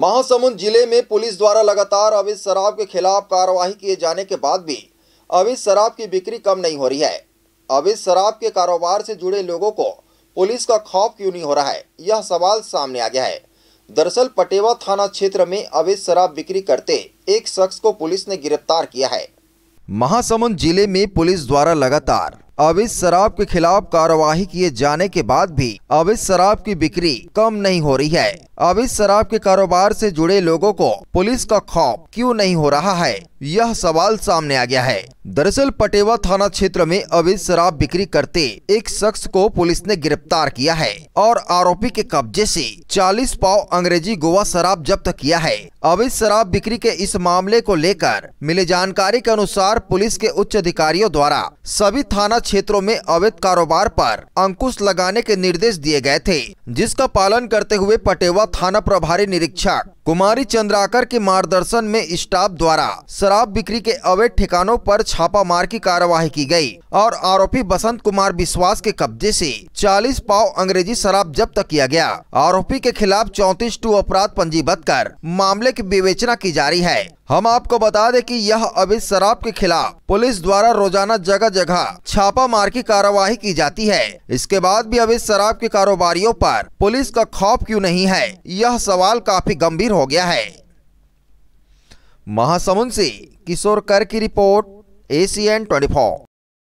महासमुंद जिले में पुलिस द्वारा लगातार अवैध शराब के खिलाफ कार्रवाई किए जाने के बाद भी अवैध शराब की बिक्री कम नहीं हो रही है अवैध शराब के कारोबार से जुड़े लोगों को पुलिस का खौफ क्यों नहीं हो रहा है यह सवाल सामने आ गया है दरअसल पटेवा थाना क्षेत्र में अवैध शराब बिक्री करते एक शख्स को पुलिस ने गिरफ्तार किया है महासमुंद जिले में पुलिस द्वारा लगातार अब इस शराब के खिलाफ कार्यवाही किए जाने के बाद भी अब इस शराब की बिक्री कम नहीं हो रही है अब इस शराब के कारोबार से जुड़े लोगों को पुलिस का खौफ क्यों नहीं हो रहा है यह सवाल सामने आ गया है दरअसल पटेवा थाना क्षेत्र में अवैध शराब बिक्री करते एक शख्स को पुलिस ने गिरफ्तार किया है और आरोपी के कब्जे से 40 पाव अंग्रेजी गोवा शराब जब्त किया है अवैध शराब बिक्री के इस मामले को लेकर मिली जानकारी के अनुसार पुलिस के उच्च अधिकारियों द्वारा सभी थाना क्षेत्रों में अवैध कारोबार पर अंकुश लगाने के निर्देश दिए गए थे जिसका पालन करते हुए पटेवा थाना प्रभारी निरीक्षक कुमारी चंद्राकर के मार्गदर्शन में स्टाफ द्वारा शराब बिक्री के अवैध ठिकानों पर छापामार की कार्यवाही की गई और आरोपी बसंत कुमार विश्वास के कब्जे से 40 पाव अंग्रेजी शराब जब्त किया गया आरोपी के खिलाफ चौतीस टू अपराध पंजीबद्ध कर मामले की विवेचना की जा रही है हम आपको बता दें कि यह अभी शराब के खिलाफ पुलिस द्वारा रोजाना जगह जगह छापा मार की कार्यवाही की जाती है इसके बाद भी अभी शराब के कारोबारियों पर पुलिस का खौफ क्यों नहीं है यह सवाल काफी गंभीर हो गया है महासमुंद से किशोर कर की रिपोर्ट एसीएन 24